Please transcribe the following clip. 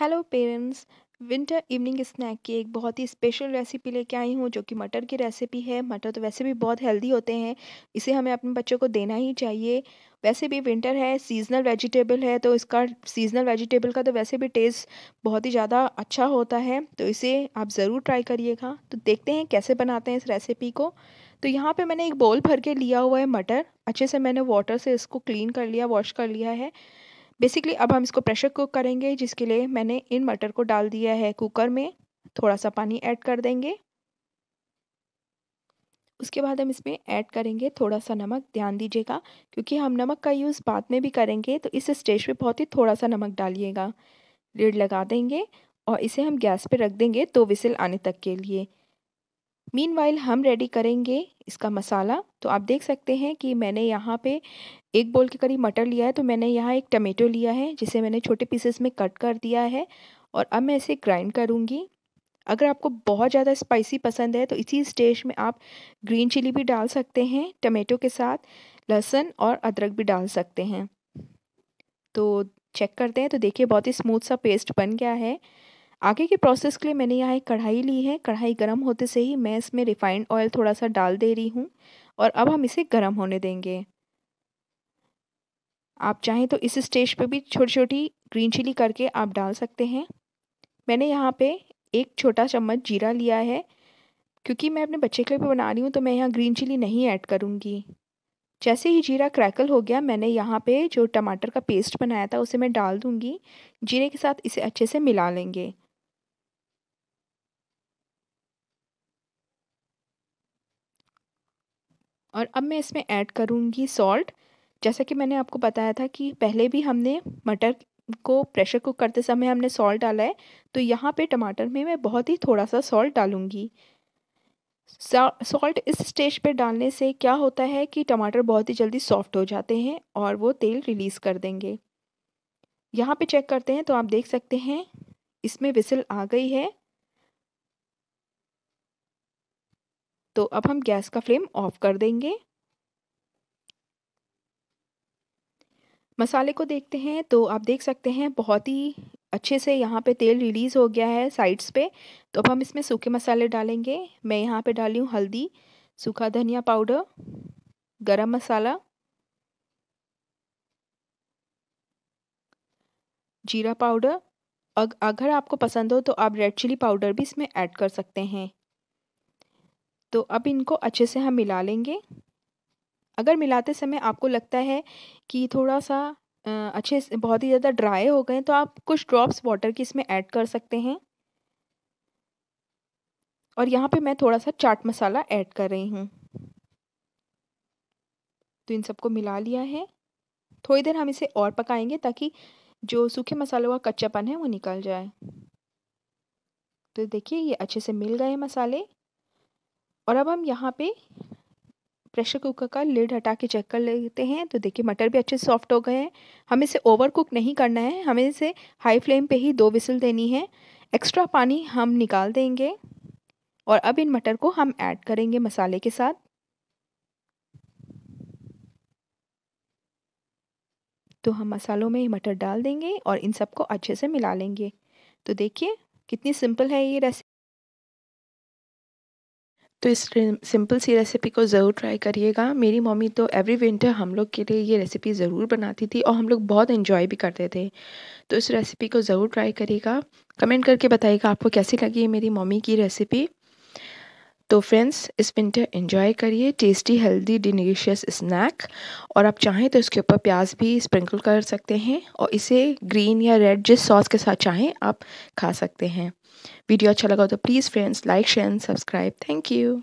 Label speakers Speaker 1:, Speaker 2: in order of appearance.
Speaker 1: hello parents winter evening snack की एक बहुत ही स्पेशल रेसिपी लेके आई हूँ जो कि मटर की रेसिपी है मटर तो वैसे भी बहुत हेल्दी होते हैं इसे हमें अपने बच्चों को देना ही चाहिए वैसे भी विंटर है सीजनल वेजिटेबल है तो इसका सीजनल वेजिटेबल का तो वैसे भी टेस्ट बहुत ही ज़्यादा अच्छा होता है तो इसे आप ज़रूर ट्राई करिएगा तो देखते हैं कैसे बनाते हैं इस रेसिपी को तो यहाँ पे मैंने एक बोल भर के लिया हुआ है मटर अच्छे से मैंने वाटर से इसको क्लीन कर लिया वॉश कर लिया है बेसिकली अब हम इसको प्रेशर कुक करेंगे जिसके लिए मैंने इन मटर को डाल दिया है कुकर में थोड़ा सा पानी ऐड कर देंगे उसके बाद हम इसमें ऐड करेंगे थोड़ा सा नमक ध्यान दीजिएगा क्योंकि हम नमक का यूज़ बाद में भी करेंगे तो इस स्टेज पे बहुत ही थोड़ा सा नमक डालिएगा रेड लगा देंगे और इसे हम गैस पे रख देंगे दो तो विसिल आने तक के लिए मीन वाइल हम रेडी करेंगे इसका मसाला तो आप देख सकते हैं कि मैंने यहाँ पे एक बोल के करीब मटर लिया है तो मैंने यहाँ एक टमेटो लिया है जिसे मैंने छोटे पीसेस में कट कर दिया है और अब मैं इसे ग्राइंड करूँगी अगर आपको बहुत ज़्यादा स्पाइसी पसंद है तो इसी स्टेज में आप ग्रीन चिली भी डाल सकते हैं टमेटो के साथ लहसुन और अदरक भी डाल सकते हैं तो चेक करते हैं तो देखिए बहुत ही स्मूथ सा पेस्ट बन गया है आगे के प्रोसेस के लिए मैंने यहाँ एक कढ़ाई ली है कढ़ाई गर्म होते से ही मैं इसमें रिफाइंड ऑयल थोड़ा सा डाल दे रही हूँ और अब हम इसे गर्म होने देंगे आप चाहें तो इस स्टेज पे भी छोटी छोटी ग्रीन चिली करके आप डाल सकते हैं मैंने यहाँ पे एक छोटा चम्मच जीरा लिया है क्योंकि मैं अपने बच्चे के लिए भी बना रही हूँ तो मैं यहाँ ग्रीन चिली नहीं ऐड करूँगी जैसे ही जीरा क्रैकल हो गया मैंने यहाँ पे जो टमाटर का पेस्ट बनाया था उसे मैं डाल दूँगी जीरे के साथ इसे अच्छे से मिला लेंगे और अब मैं इसमें ऐड करूँगी सॉल्ट जैसा कि मैंने आपको बताया था कि पहले भी हमने मटर को प्रेशर कुक करते समय हमने सॉल्ट डाला है तो यहाँ पे टमाटर में मैं बहुत ही थोड़ा सा सॉल्ट डालूँगी सॉल्ट इस स्टेज पे डालने से क्या होता है कि टमाटर बहुत ही जल्दी सॉफ्ट हो जाते हैं और वो तेल रिलीज़ कर देंगे यहाँ पे चेक करते हैं तो आप देख सकते हैं इसमें विसल आ गई है तो अब हम गैस का फ्लेम ऑफ कर देंगे मसाले को देखते हैं तो आप देख सकते हैं बहुत ही अच्छे से यहाँ पे तेल रिलीज़ हो गया है साइड्स पे तो अब हम इसमें सूखे मसाले डालेंगे मैं यहाँ पे डाली हूँ हल्दी सूखा धनिया पाउडर गरम मसाला जीरा पाउडर अगर आपको पसंद हो तो आप रेड चिली पाउडर भी इसमें ऐड कर सकते हैं तो अब इनको अच्छे से हम मिला लेंगे अगर मिलाते समय आपको लगता है कि थोड़ा सा अच्छे से बहुत ही ज़्यादा ड्राई हो गए तो आप कुछ ड्रॉप्स वाटर की इसमें ऐड कर सकते हैं और यहाँ पे मैं थोड़ा सा चाट मसाला ऐड कर रही हूँ तो इन सबको मिला लिया है थोड़ी देर हम इसे और पकाएंगे ताकि जो सूखे मसालों का कच्चापन है वो निकल जाए तो देखिए ये अच्छे से मिल गए मसाले और अब हम यहाँ पे प्रेशर कुकर का लिड हटा के चेक कर लेते हैं तो देखिए मटर भी अच्छे सॉफ्ट हो गए हैं हमें इसे ओवर कुक नहीं करना है हमें इसे हाई फ्लेम पे ही दो विसल देनी है एक्स्ट्रा पानी हम निकाल देंगे और अब इन मटर को हम ऐड करेंगे मसाले के साथ तो हम मसालों में मटर डाल देंगे और इन सबको अच्छे से मिला लेंगे तो देखिए कितनी सिंपल है ये रेसिपी तो इस सिंपल सी रेसिपी को ज़रूर ट्राई करिएगा मेरी मम्मी तो एवरी विंटर हम लोग के लिए ये रेसिपी ज़रूर बनाती थी और हम लोग बहुत इन्जॉय भी करते थे तो इस रेसिपी को ज़रूर ट्राई करिएगा कमेंट करके बताइएगा आपको कैसी लगी है मेरी मम्मी की रेसिपी तो फ्रेंड्स इस विंटर एंजॉय करिए टेस्टी हेल्दी डिलीशियस स्नैक और आप चाहें तो इसके ऊपर प्याज भी स्प्रिंकल कर सकते हैं और इसे ग्रीन या रेड जिस सॉस के साथ चाहें आप खा सकते हैं वीडियो अच्छा लगा तो please friends like share and subscribe thank you